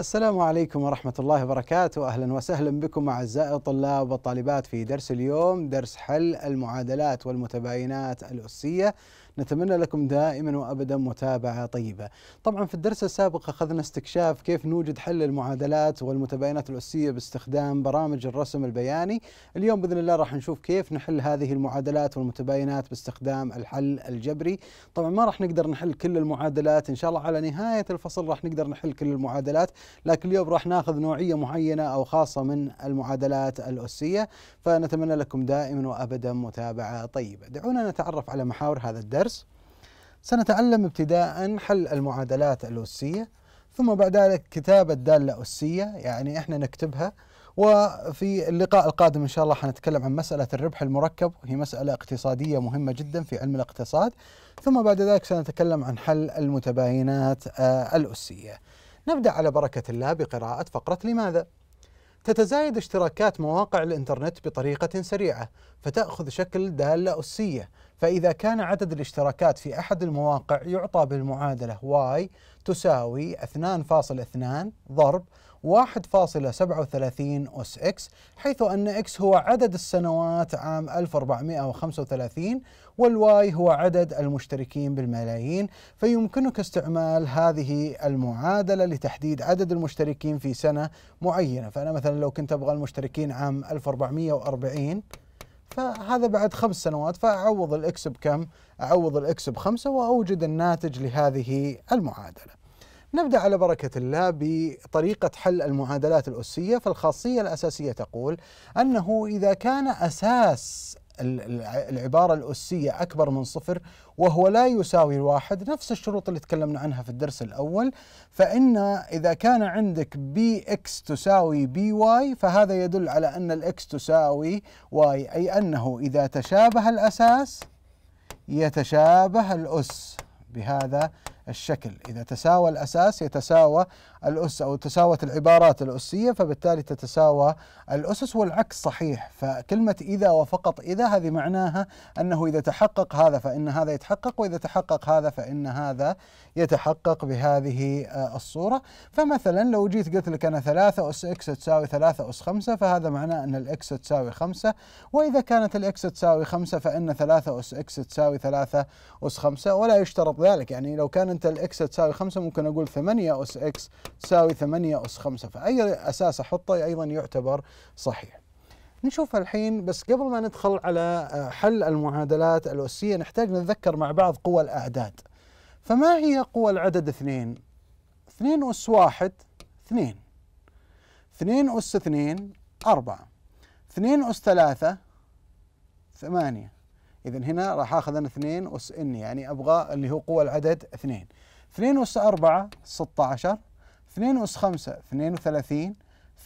السلام عليكم ورحمة الله وبركاته أهلا وسهلا بكم أعزائي الطلاب والطالبات في درس اليوم درس حل المعادلات والمتباينات الأسية نتمنى لكم دائما وابدا متابعه طيبه. طبعا في الدرس السابق اخذنا استكشاف كيف نوجد حل المعادلات والمتباينات الاسيه باستخدام برامج الرسم البياني، اليوم باذن الله راح نشوف كيف نحل هذه المعادلات والمتباينات باستخدام الحل الجبري، طبعا ما راح نقدر نحل كل المعادلات ان شاء الله على نهايه الفصل راح نقدر نحل كل المعادلات، لكن اليوم راح ناخذ نوعيه معينه او خاصه من المعادلات الاسيه، فنتمنى لكم دائما وابدا متابعه طيبه. دعونا نتعرف على محاور هذا الدرس الدرس سنتعلم ابتداء حل المعادلات الأسية ثم بعد ذلك كتابة دالة أسية يعني احنا نكتبها وفي اللقاء القادم ان شاء الله حنتكلم عن مساله الربح المركب وهي مساله اقتصاديه مهمه جدا في علم الاقتصاد ثم بعد ذلك سنتكلم عن حل المتباينات آه، الاسيه. نبدا على بركه الله بقراءه فقره لماذا؟ تتزايد اشتراكات مواقع الانترنت بطريقه سريعه فتاخذ شكل داله اسيه فإذا كان عدد الاشتراكات في أحد المواقع يعطى بالمعادلة y تساوي 2.2 ضرب 1.37 أس X حيث أن X هو عدد السنوات عام 1435 والواي هو عدد المشتركين بالملايين فيمكنك استعمال هذه المعادلة لتحديد عدد المشتركين في سنة معينة فأنا مثلا لو كنت أبغى المشتركين عام 1440 فهذا بعد خمس سنوات فأعوض الإكس بكم أعوض الإكس بخمسة وأوجد الناتج لهذه المعادلة نبدأ على بركة الله بطريقة حل المعادلات الأسية فالخاصية الأساسية تقول أنه إذا كان أساس العبارة الأسية أكبر من صفر وهو لا يساوي الواحد نفس الشروط اللي تكلمنا عنها في الدرس الأول فإن إذا كان عندك بي إكس تساوي بي واي فهذا يدل على أن الإكس تساوي واي أي أنه إذا تشابه الأساس يتشابه الأس بهذا الشكل إذا تساوى الأساس يتساوى الأس أو تساوت العبارات الأسية فبالتالي تتساوى الأسس والعكس صحيح فكلمة إذا وفقط إذا هذه معناها أنه إذا تحقق هذا فإن هذا يتحقق وإذا تحقق هذا فإن هذا يتحقق بهذه آه، الصورة فمثلا لو جيت قلت لك أنا ثلاثة أس إكس تساوي ثلاثة أس خمسة فهذا معناه أن الإكس تساوي خمسة وإذا كانت الإكس تساوي خمسة فإن ثلاثة أس إكس تساوي ثلاثة أس خمسة ولا يشترط ذلك يعني لو كان أنت الإكس تساوي خمسة ممكن أقول ثمانية أس إكس تساوي 8 أس 5 فأي أساس أحطه أيضا يعتبر صحيح نشوف الحين بس قبل ما ندخل على آه، حل المعادلات الأسية نحتاج نتذكر مع بعض قوى الأعداد فما هي قوى العدد 2 2 أس 1 2 2 أس 2 4 2 أس 3 8 إذا هنا راح آخذ أنا 2 أس إن يعني أبغى اللي هو قوى العدد 2 2 أس 4 16 2 أس 5 32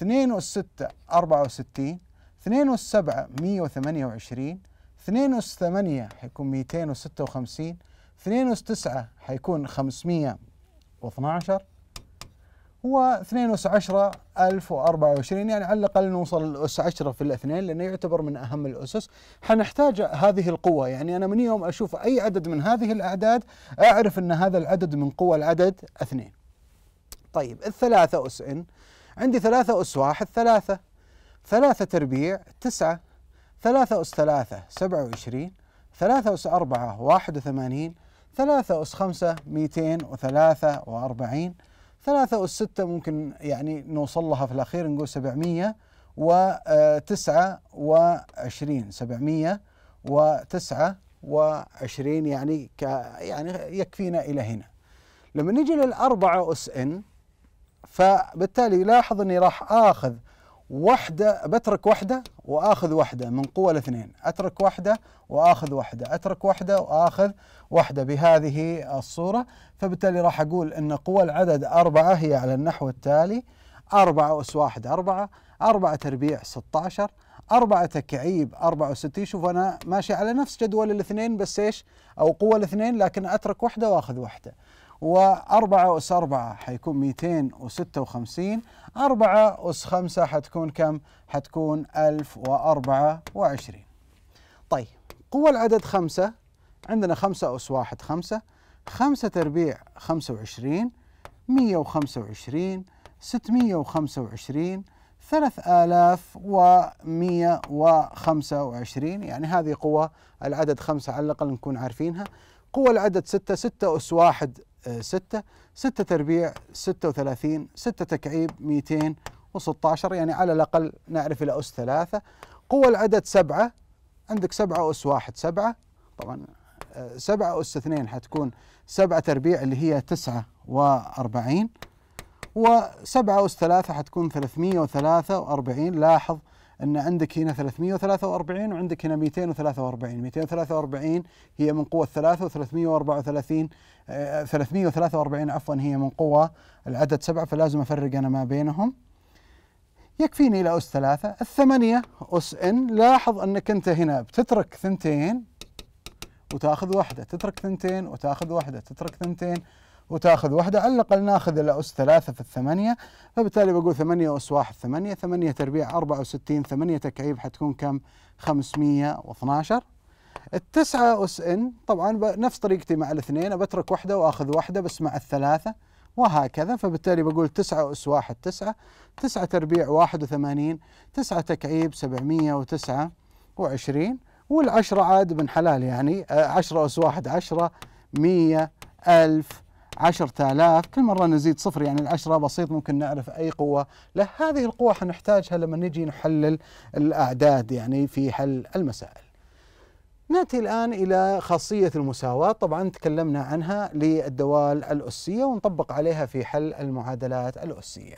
2 أس 6 64 2 أس 7 128 2 أس 8 حيكون 256 2 أس 9 حيكون 512 و2 أس 10 1024 يعني على الأقل نوصل الأس 10 في الاثنين لأنه يعتبر من أهم الأسس حنحتاج هذه القوة يعني أنا من يوم أشوف أي عدد من هذه الأعداد أعرف أن هذا العدد من قوى العدد اثنين طيب الثلاثة أس إن عندي ثلاثة أس واحد ثلاثة ثلاثة تربيع تسعة ثلاثة أس ثلاثة سبعة وعشرين ثلاثة أس أربعة واحد وثمانين ثلاثة أس خمسة ميتين وثلاثة وأربعين ثلاثة أس ستة ممكن يعني نوصل لها في الأخير نقول سبعمية وتسعة آه، وعشرين سبعمية وتسعة وعشرين يعني ك يعني يكفينا إلى هنا لما نجي للأربعة أس إن فبالتالي لاحظ اني راح اخذ وحده بترك وحده واخذ وحده من قوى الاثنين، اترك وحده واخذ وحده، اترك وحده واخذ وحده بهذه الصوره، فبالتالي راح اقول ان قوى العدد اربعه هي على النحو التالي: أربعة أس واحد أربعة، أربعة تربيع 16 أربعة تكعيب 64 شوف أنا ماشي على نفس جدول الاثنين بس إيش أو قوة الاثنين لكن أترك وحدة وأخذ وحدة و4 أس 4 حيكون 256 4 أس 5 حتكون كم؟ حتكون 1024 طيب قوة العدد 5 عندنا 5 أس 1 5 5 تربيع 25 125 625 3125 يعني هذه قوة العدد 5 على الأقل نكون عارفينها قوة العدد 6 6 أس 1 6 6 تربيع 36 6 تكعيب 216 يعني على الأقل نعرف إلى أس ثلاثة قوى العدد سبعة عندك سبعة أس واحد سبعة طبعا آه، سبعة أس اثنين حتكون سبعة تربيع اللي هي تسعة وأربعين وسبعة أس ثلاثة حتكون ثلاثمية وثلاثة وأربعين لاحظ ان عندك هنا 343 وعندك هنا 243 243 هي من قوه 3 و334 343 عفوا هي من قوه العدد 7 فلازم افرق انا ما بينهم يكفيني الى اس 3 الثمانيه اس ان لاحظ انك انت هنا بتترك ثنتين وتاخذ واحده تترك ثنتين وتاخذ واحده تترك ثنتين وتاخذ واحدة على الأقل ناخذ الأس ثلاثة في الثمانية فبالتالي بقول ثمانية أس واحد ثمانية ثمانية تربيع أربعة وستين ثمانية تكعيب حتكون كم خمسمية واثناشر التسعة أس إن طبعا نفس طريقتي مع الاثنين بترك واحدة وآخذ واحدة بس مع الثلاثة وهكذا فبالتالي بقول تسعة أس واحد تسعة تسعة تربيع واحد وثمانين تسعة تكعيب سبعمية وتسعة وعشرين والعشرة عاد بن حلال يعني آه، عشرة أس واحد عشرة مية ألف عشرة آلاف كل مرة نزيد صفر يعني العشرة بسيط ممكن نعرف أي قوة له هذه القوة حنحتاجها لما نجي نحلل الأعداد يعني في حل المسائل ناتي الآن إلى خاصية المساواة طبعا تكلمنا عنها للدوال الأسية ونطبق عليها في حل المعادلات الأسية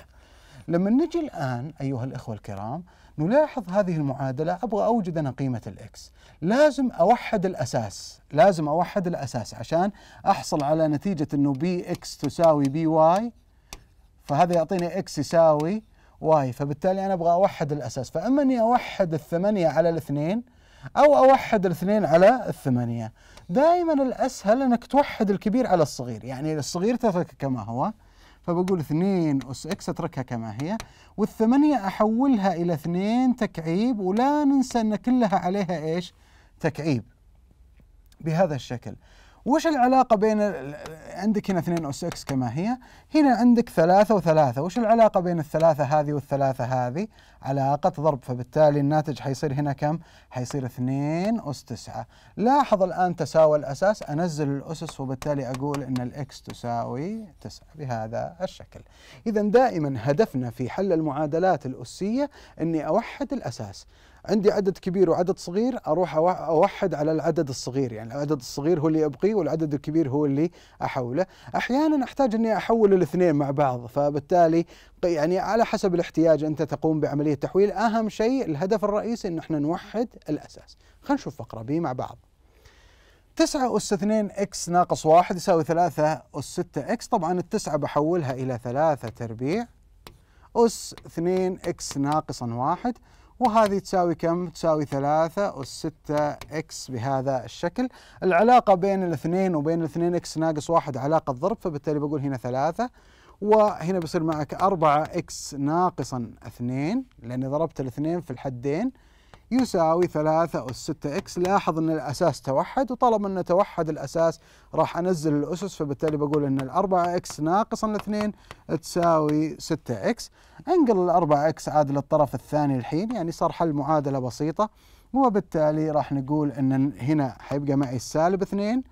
لما نجي الآن أيها الإخوة الكرام نلاحظ هذه المعادلة أبغى أوجد أنا قيمة الإكس لازم أوحد الأساس لازم أوحد الأساس عشان أحصل على نتيجة أنه بي إكس تساوي بي واي فهذا يعطيني إكس يساوي واي فبالتالي أنا أبغى أوحد الأساس فأما أني أوحد الثمانية على الاثنين أو أوحد الاثنين على الثمانية دائما الأسهل أنك توحد الكبير على الصغير يعني الصغير تترك كما هو فبقول 2 أس إكس أتركها كما هي والثمانية أحولها إلى 2 تكعيب ولا ننسى أن كلها عليها إيش تكعيب بهذا الشكل وش العلاقة بين عندك هنا 2 أس إكس كما هي هنا عندك ثلاثة وثلاثة وش العلاقة بين الثلاثة هذه والثلاثة هذه علاقة ضرب فبالتالي الناتج حيصير هنا كم حيصير 2 أس 9 لاحظ الآن تساوى الأساس أنزل الأسس وبالتالي أقول أن الإكس تساوي 9 بهذا الشكل إذا دائما هدفنا في حل المعادلات الأسية أني أوحد الأساس عندي عدد كبير وعدد صغير اروح اوحد على العدد الصغير يعني العدد الصغير هو اللي ابقيه والعدد الكبير هو اللي احوله احيانا احتاج اني احول الاثنين مع بعض فبالتالي يعني على حسب الاحتياج انت تقوم بعمليه تحويل اهم شيء الهدف الرئيسي ان احنا نوحد الاساس خلينا نشوف فقره بي مع بعض 9 أس 2 إكس ناقص 1 يساوي 3 أس 6 إكس طبعا التسعة بحولها إلى 3 تربيع أس 2 إكس ناقصا 1 وهذه تساوي كم؟ تساوي ثلاثة والستة إكس بهذا الشكل العلاقة بين الاثنين وبين الاثنين إكس ناقص واحد علاقة ضرب فبالتالي بقول هنا ثلاثة وهنا بيصير معك أربعة إكس ناقصا اثنين لأني ضربت الاثنين في الحدين يساوي 3 أس 6 إكس لاحظ أن الأساس توحد وطالما أنه توحد الأساس راح أنزل الأسس فبالتالي بقول أن 4 إكس ناقصا 2 تساوي 6 إكس انقل 4 إكس عاد للطرف الثاني الحين يعني صار حل معادلة بسيطة وبالتالي راح نقول أن هنا حيبقى معي السالب 2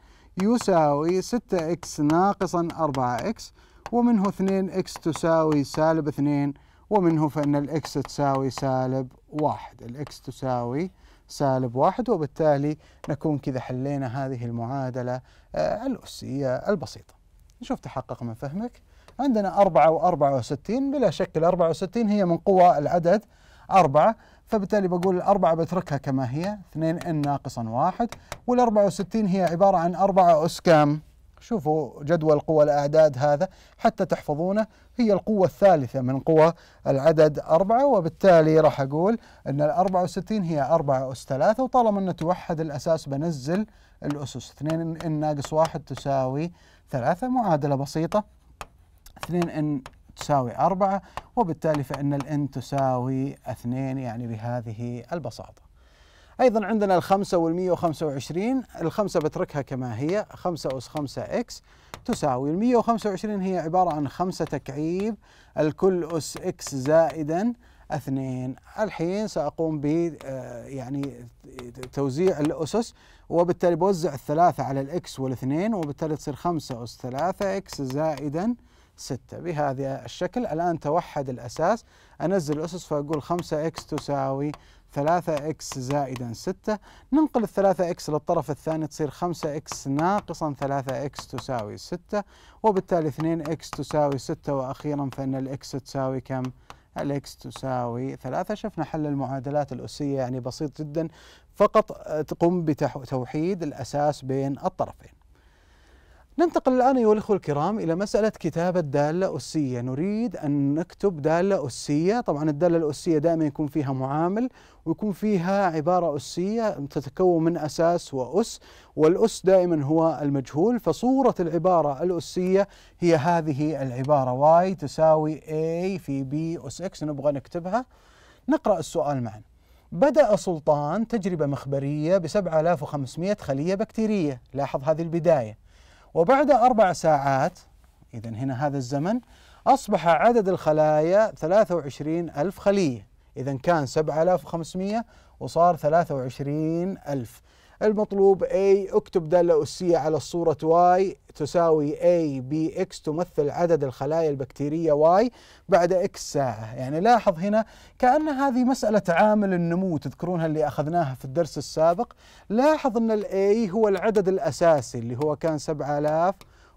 يساوي 6 إكس ناقصا 4 إكس ومنه 2 إكس تساوي سالب 2 ومنه فإن الإكس تساوي سالب واحد الإكس تساوي سالب واحد وبالتالي نكون كذا حلينا هذه المعادلة آه، الأسية البسيطة نشوف تحقق من فهمك عندنا أربعة وأربعة وستين بلا شك الأربعة وستين هي من قوى العدد أربعة فبالتالي بقول الأربعة بتركها كما هي 2N ناقصا واحد والأربعة وستين هي عبارة عن أربعة أس كام؟ شوفوا جدول قوى الأعداد هذا حتى تحفظونه هي القوة الثالثة من قوى العدد أربعة وبالتالي راح أقول أن الأربعة وستين هي أربعة أس ثلاثة وطالما أنه توحد الأساس بنزل الأسس اثنين إن ناقص واحد تساوي ثلاثة معادلة بسيطة اثنين إن تساوي أربعة وبالتالي فإن الإن تساوي اثنين يعني بهذه البساطة أيضا عندنا الخمسة والمية وخمسة وعشرين الخمسة بتركها كما هي خمسة أس خمسة إكس تساوي المية وخمسة وعشرين هي عبارة عن خمسة تكعيب الكل أس إكس زائدا اثنين الحين سأقوم ب آه، يعني توزيع الأسس وبالتالي بوزع الثلاثة على الإكس والاثنين وبالتالي تصير خمسة أس ثلاثة إكس زائدا 6 بهذا الشكل الآن توحد الأساس أنزل الأسس فأقول 5x تساوي 3x زائدا 6 ننقل ال 3x للطرف الثاني تصير 5x ناقصا 3x تساوي 6 وبالتالي 2x تساوي 6 وأخيرا فإن الاكس تساوي كم؟ الاكس تساوي 3 شفنا حل المعادلات الأسية يعني بسيط جدا فقط تقوم بتوحيد الأساس بين الطرفين ننتقل الآن أيها الأخوة الكرام إلى مسألة كتابة دالة أسية نريد أن نكتب دالة أسية طبعا الدالة الأسية دائما يكون فيها معامل ويكون فيها عبارة أسية تتكون من أساس وأس والأس دائما هو المجهول فصورة العبارة الأسية هي هذه العبارة y تساوي a في b أس x نبغى نكتبها نقرأ السؤال معا بدأ سلطان تجربة مخبرية ب 7500 خلية بكتيرية لاحظ هذه البداية وبعد أربع ساعات إذا هنا هذا الزمن أصبح عدد الخلايا 23 ألف خلية إذا كان 7500 وصار 23 ألف المطلوب A اكتب دالة أسية على الصورة Y تساوي A X تمثل عدد الخلايا البكتيرية Y بعد X ساعة يعني لاحظ هنا كأن هذه مسألة عامل النمو تذكرونها اللي أخذناها في الدرس السابق لاحظ أن A هو العدد الأساسي اللي هو كان 7000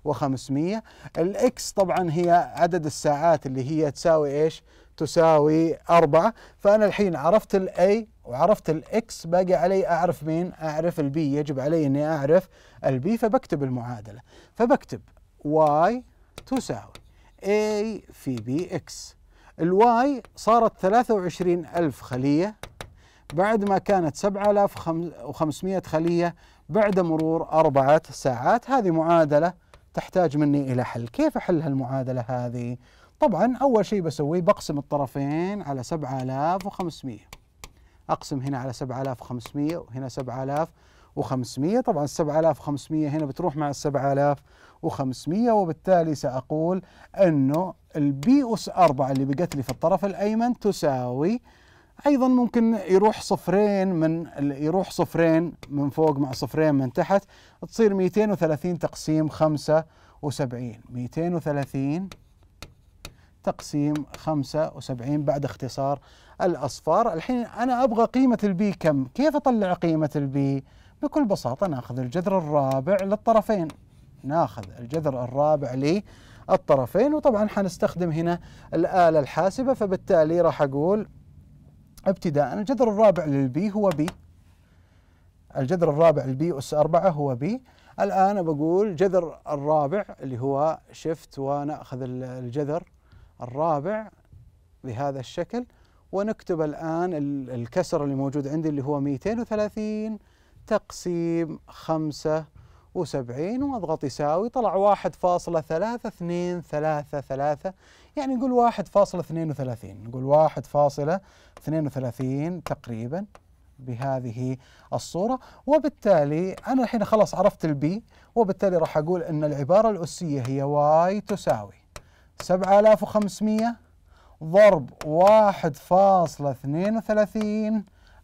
و500 الاكس طبعا هي عدد الساعات اللي هي تساوي ايش تساوي أربعة فأنا الحين عرفت الأي وعرفت الاكس باقي علي اعرف مين؟ اعرف البي يجب علي اني اعرف البي فبكتب المعادله فبكتب واي تساوي اي في بي اكس الواي صارت 23 ألف خلية بعد ما كانت 7500 خلية بعد مرور أربعة ساعات هذه معادلة تحتاج مني إلى حل كيف أحل هالمعادلة هذه؟ طبعا أول شيء بسويه بقسم الطرفين على 7500 أقسم هنا على 7500 وهنا 7500 طبعا 7500 هنا بتروح مع 7500 وبالتالي سأقول أنه البي أس 4 اللي بقت لي في الطرف الأيمن تساوي ايضا ممكن يروح صفرين من يروح صفرين من فوق مع صفرين من تحت تصير 230 تقسيم 75 230 تقسيم 75 بعد اختصار الأصفار الحين أنا أبغى قيمة البي كم كيف أطلع قيمة البي بكل بساطة ناخذ الجذر الرابع للطرفين ناخذ الجذر الرابع للطرفين وطبعا حنستخدم هنا الآلة الحاسبة فبالتالي راح أقول ابتداء الجذر الرابع للبي هو بي الجذر الرابع للبي أس أربعة هو بي الآن بقول جذر الرابع اللي هو شفت ونأخذ الجذر الرابع بهذا الشكل ونكتب الآن الكسر اللي موجود عندي اللي هو 230 تقسيم 75 واضغط يساوي طلع 1.3233 يعني نقول 1.32 نقول 1.32 تقريبا بهذه الصورة وبالتالي أنا الحين خلاص عرفت البي وبالتالي راح أقول أن العبارة الأسية هي واي تساوي 7500 ضرب 1.32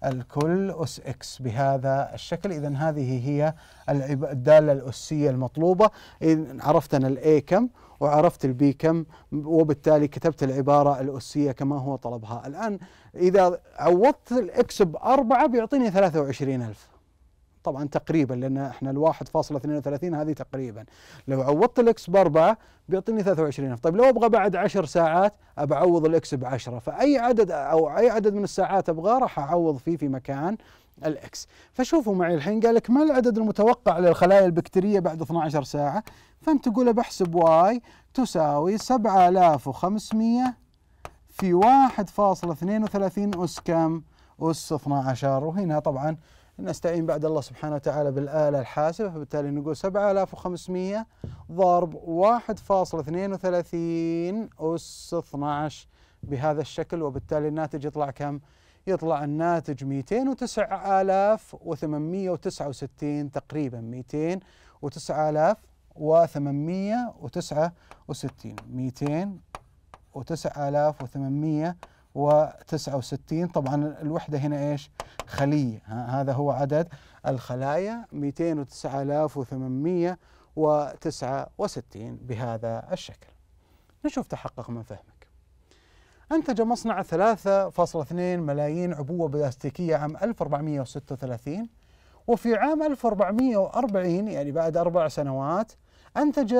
الكل أس إكس بهذا الشكل إذا هذه هي الدالة الأسية المطلوبة إذا عرفت أنا الأي كم وعرفت البي كم وبالتالي كتبت العبارة الأسية كما هو طلبها الآن إذا عوضت الإكس بأربعة بيعطيني 23000 طبعا تقريبا لان احنا ال 1.32 هذه تقريبا لو عوضت الاكس ب 4 بيعطيني 23,000 طيب لو ابغى بعد 10 ساعات ابى اعوض الاكس ب 10 فاي عدد او اي عدد من الساعات ابغاه راح اعوض فيه في مكان الاكس فشوفوا معي الحين قال لك ما العدد المتوقع للخلايا البكتيريه بعد 12 ساعه فانت تقول بحسب واي تساوي 7500 في 1.32 اس كم اس 12 وهنا طبعا نستعين بعد الله سبحانه وتعالى بالآلة الحاسبة فبالتالي نقول 7500 ضرب 1.32 أس 12 بهذا الشكل وبالتالي الناتج يطلع كم؟ يطلع الناتج 209869 تقريبا 209869 209869 و69 طبعا الوحدة هنا ايش خلية هذا هو عدد الخلايا 209869 بهذا الشكل نشوف تحقق من فهمك أنتج مصنع 3.2 ملايين عبوة بلاستيكية عام 1436 وفي عام 1440 يعني بعد أربع سنوات أنتج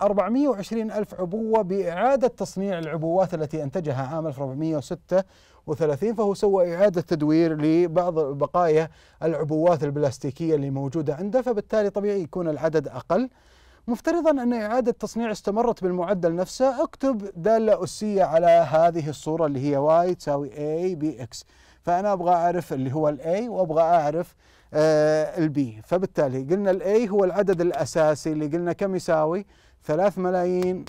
420 ألف عبوة بإعادة تصنيع العبوات التي أنتجها عام 1436 فهو سوى إعادة تدوير لبعض بقايا العبوات البلاستيكية اللي موجودة عنده فبالتالي طبيعي يكون العدد أقل مفترضا أن إعادة تصنيع استمرت بالمعدل نفسه اكتب دالة أسية على هذه الصورة اللي هي y تساوي a X فأنا أبغى أعرف اللي هو A وأبغى أعرف آه، البي فبالتالي قلنا الأي هو العدد الأساسي اللي قلنا كم يساوي ثلاث ملايين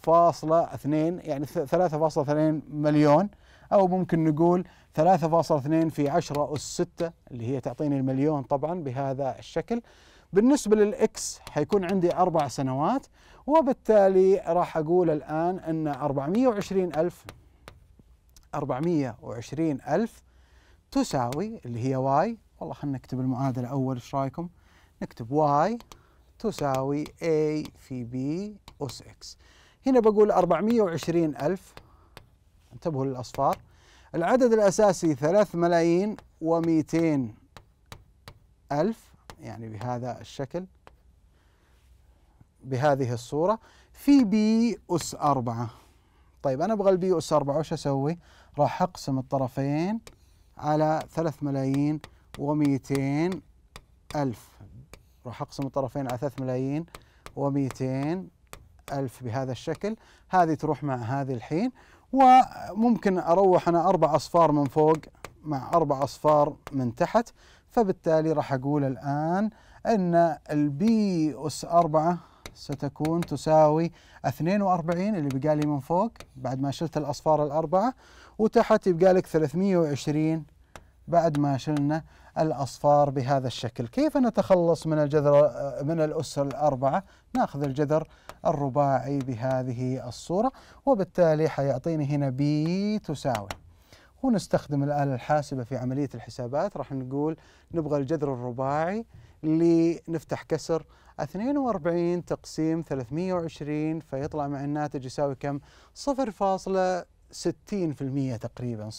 فاصلة اثنين يعني ثلاثة فاصلة اثنين مليون أو ممكن نقول ثلاثة فاصلة اثنين في عشرة أس ستة اللي هي تعطيني المليون طبعا بهذا الشكل بالنسبة للإكس حيكون عندي أربع سنوات وبالتالي راح أقول الآن أن وعشرين ألف وعشرين ألف تساوي اللي هي واي والله خلينا نكتب المعادلة أول إيش رأيكم نكتب واي تساوي A في B أس X هنا بقول 420 ألف انتبهوا للأصفار العدد الأساسي 3 ملايين و200 ألف يعني بهذا الشكل بهذه الصورة في بي أس أربعة طيب أنا أبغى البي أس أربعة وش أسوي؟ راح أقسم الطرفين على ثلاث ملايين وميتين ألف راح أقسم الطرفين على 3 ملايين و200 ألف بهذا الشكل هذه تروح مع هذه الحين وممكن أروح أنا أربع أصفار من فوق مع أربع أصفار من تحت فبالتالي راح أقول الآن أن البي أس 4 ستكون تساوي 42 اللي بقى لي من فوق بعد ما شلت الأصفار الأربعة وتحت يبقى لك 320 بعد ما شلنا الأصفار بهذا الشكل كيف نتخلص من الجذر من الأسر الأربعة ناخذ الجذر الرباعي بهذه الصورة وبالتالي حيعطيني هنا بي تساوي ونستخدم الآلة الحاسبة في عملية الحسابات راح نقول نبغى الجذر الرباعي لنفتح كسر 42 تقسيم 320 فيطلع مع الناتج يساوي كم 60% تقريبا 0.6%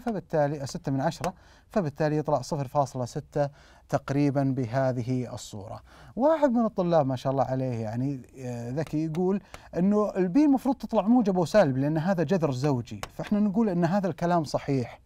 فبالتالي 6 آه، من 10 فبالتالي يطلع 0.6 تقريبا بهذه الصورة واحد من الطلاب ما شاء الله عليه يعني آه، ذكي يقول أنه البي المفروض تطلع موجب وسالب لأن هذا جذر زوجي فإحنا نقول أن هذا الكلام صحيح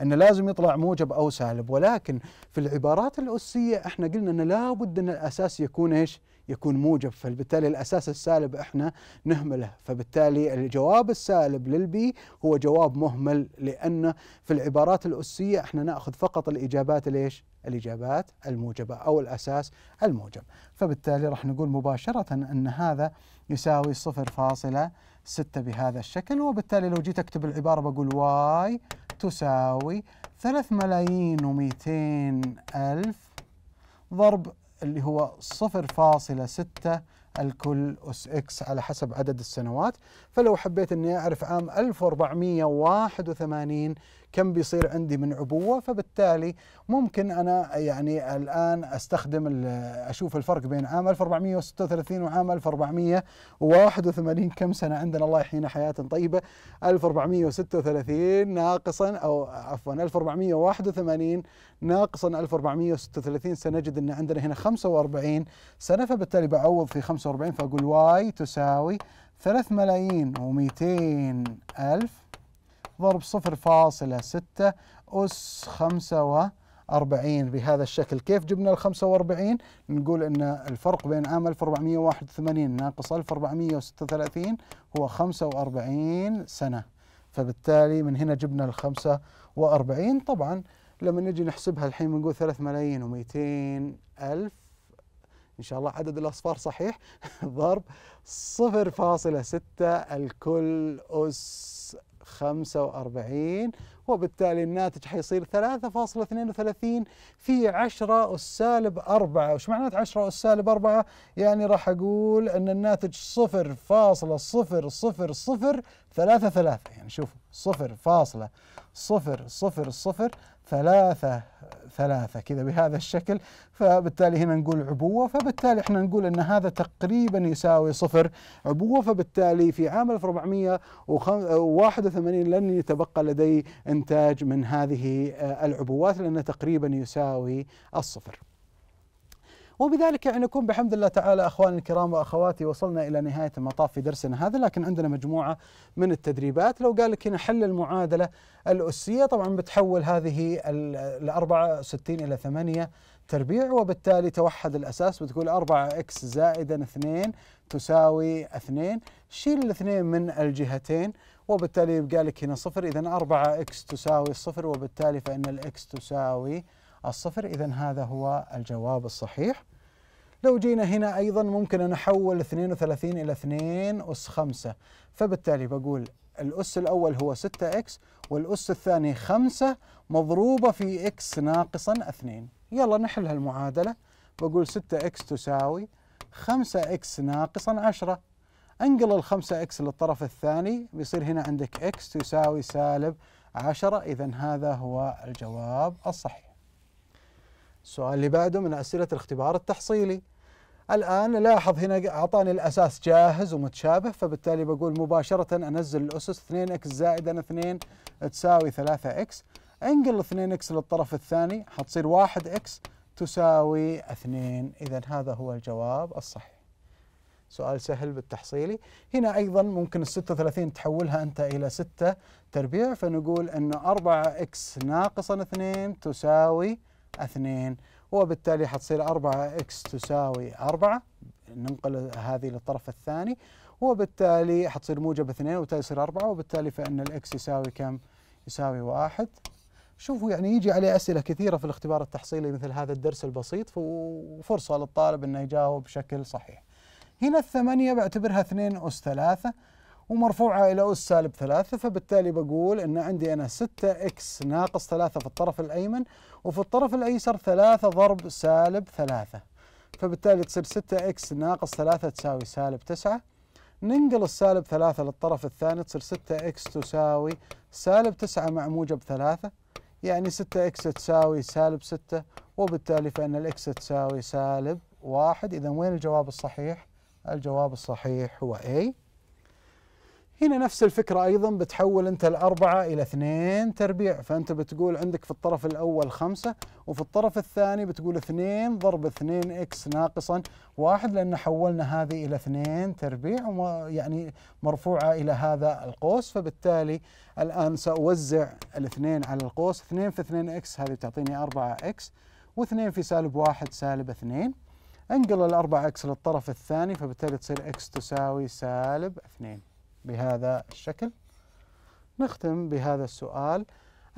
أن لازم يطلع موجب أو سالب ولكن في العبارات الأسية إحنا قلنا أن لابد أن الأساس يكون إيش؟ يكون موجب فبالتالي الأساس السالب إحنا نهمله فبالتالي الجواب السالب للبي هو جواب مهمل لأن في العبارات الأسية إحنا نأخذ فقط الإجابات ليش الإجابات الموجبة أو الأساس الموجب فبالتالي راح نقول مباشرة أن هذا يساوي 0.6 بهذا الشكل وبالتالي لو جيت أكتب العبارة بقول واي تساوي 3 ملايين و200 ألف ضرب اللي هو 0.6 الكل أس إكس على حسب عدد السنوات فلو حبيت اني اعرف عام 1481 كم بيصير عندي من عبوه فبالتالي ممكن انا يعني الان استخدم اشوف الفرق بين عام 1436 وعام 1481 كم سنه عندنا الله يحيينا حياه طيبه 1436 ناقصا او عفوا 1481 ناقصا 1436 سنجد ان عندنا هنا 45 سنه فبالتالي بعوض في 45 فاقول واي تساوي ثلاث ملايين وميتين ألف ضرب صفر فاصلة ستة أس خمسة و بهذا الشكل كيف جبنا ال 45 نقول ان الفرق بين عام 1481 ناقص 1436 هو 45 سنة فبالتالي من هنا جبنا ال 45 طبعا لما نجي نحسبها الحين بنقول 3 ملايين و200 ألف ان شاء الله عدد الاصفار صحيح ضرب 0.6 الكل اس 45 وبالتالي الناتج حيصير 3.32 في 10 أس سالب 4 وش معنات 10 أس سالب 4 يعني راح أقول أن الناتج 0.00033 يعني شوفوا 0.00033 ثلاثة ثلاثة كذا بهذا الشكل فبالتالي هنا نقول عبوة فبالتالي احنا نقول ان هذا تقريبا يساوي صفر عبوة فبالتالي في عام 1481 لن يتبقى لدي انتاج من هذه آه، العبوات لانه تقريبا يساوي الصفر وبذلك يعني نكون بحمد الله تعالى أخواني الكرام وأخواتي وصلنا إلى نهاية المطاف في درسنا هذا لكن عندنا مجموعة من التدريبات لو قال لك هنا حل المعادلة الأسية طبعا بتحول هذه ال 64 إلى 8 تربيع وبالتالي توحد الأساس بتقول 4 إكس زائدا 2 تساوي 2 شيل الاثنين من الجهتين وبالتالي يبقى لك هنا صفر إذا 4 إكس تساوي صفر وبالتالي فإن الإكس تساوي الصفر إذا هذا هو الجواب الصحيح لو جينا هنا أيضا ممكن أن أحول 32 إلى 2 أس 5 فبالتالي بقول الأس الأول هو 6 إكس والأس الثاني 5 مضروبة في إكس ناقصا 2 يلا نحل هالمعادلة بقول 6 إكس تساوي 5 إكس ناقصا 10 انقل ال 5 إكس للطرف الثاني بيصير هنا عندك إكس تساوي سالب 10 إذا هذا هو الجواب الصحيح السؤال اللي بعده من أسئلة الاختبار التحصيلي الآن لاحظ هنا أعطاني الأساس جاهز ومتشابه فبالتالي بقول مباشرة أنزل الأسس 2x زائدا 2 تساوي 3x انقل 2x للطرف الثاني حتصير 1x تساوي 2 إذا هذا هو الجواب الصحيح سؤال سهل بالتحصيلي هنا أيضا ممكن ال 36 تحولها أنت إلى 6 تربيع فنقول أنه 4x ناقصا 2 تساوي 2 وبالتالي حتصير 4 اكس تساوي 4 ننقل هذه للطرف الثاني وبالتالي حتصير موجب 2 وبالتالي يصير 4 وبالتالي فان الاكس يساوي كم؟ يساوي 1 شوفوا يعني يجي عليه اسئله كثيره في الاختبار التحصيلي مثل هذا الدرس البسيط وفرصه للطالب انه يجاوب بشكل صحيح. هنا الثمانيه بعتبرها 2 اس 3 ومرفوعة إلى أس سالب ثلاثة فبالتالي بقول أن عندي أنا 6 إكس ناقص ثلاثة في الطرف الأيمن وفي الطرف الأيسر ثلاثة ضرب سالب ثلاثة فبالتالي تصير 6 إكس ناقص ثلاثة تساوي سالب تسعة ننقل السالب ثلاثة للطرف الثاني تصير 6 إكس تساوي سالب تسعة مع موجب ثلاثة يعني 6 إكس تساوي سالب ستة وبالتالي فإن الإكس تساوي سالب واحد إذا وين الجواب الصحيح؟ الجواب الصحيح هو A هنا نفس الفكرة أيضا بتحول أنت الأربعة إلى اثنين تربيع فأنت بتقول عندك في الطرف الأول خمسة وفي الطرف الثاني بتقول اثنين ضرب اثنين إكس ناقصا واحد لأن حولنا هذه إلى اثنين تربيع يعني مرفوعة إلى هذا القوس فبالتالي الآن سأوزع الاثنين على القوس اثنين في اثنين إكس هذه بتعطيني أربعة إكس واثنين في سالب واحد سالب اثنين انقل الأربعة إكس للطرف الثاني فبالتالي تصير إكس تساوي سالب اثنين بهذا الشكل نختم بهذا السؤال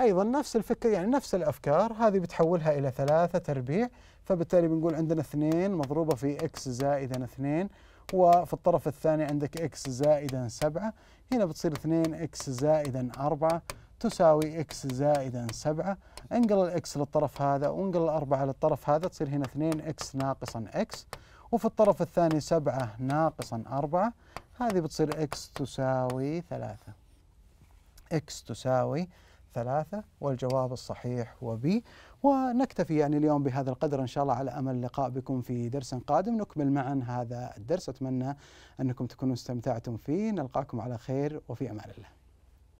ايضا نفس الفكر يعني نفس الافكار هذه بتحولها الى ثلاثة تربيع فبالتالي بنقول عندنا اثنين مضروبة في اكس زائدا اثنين وفي الطرف الثاني عندك اكس زائدا سبعة هنا بتصير اثنين اكس زائدا أربعة تساوي اكس زائدا سبعة انقل الاكس للطرف هذا وانقل الأربعة للطرف هذا تصير هنا اثنين اكس ناقصا اكس وفي الطرف الثاني سبعة ناقصا أربعة هذه بتصير إكس تساوي ثلاثة إكس تساوي ثلاثة والجواب الصحيح هو بي ونكتفي يعني اليوم بهذا القدر إن شاء الله على أمل اللقاء بكم في درس قادم نكمل معا هذا الدرس أتمنى أنكم تكونوا استمتعتم فيه نلقاكم على خير وفي أمان الله